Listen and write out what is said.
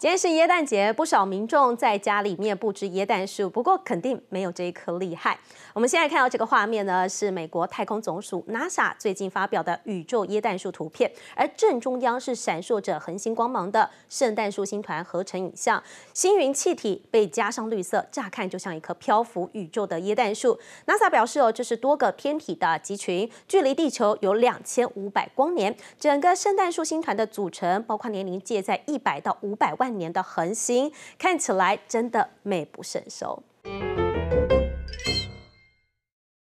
今天是椰蛋节，不少民众在家里面布置椰蛋树，不过肯定没有这一棵厉害。我们现在看到这个画面呢，是美国太空总署 NASA 最近发表的宇宙椰蛋树图片，而正中央是闪烁着恒星光芒的圣诞树星团合成影像，星云气体被加上绿色，乍看就像一棵漂浮宇宙的椰蛋树。NASA 表示哦，这是多个天体的集群，距离地球有两千五百光年。整个圣诞树星团的组成包括年龄介在一百到五百万。半年的恒星看起来真的美不胜收。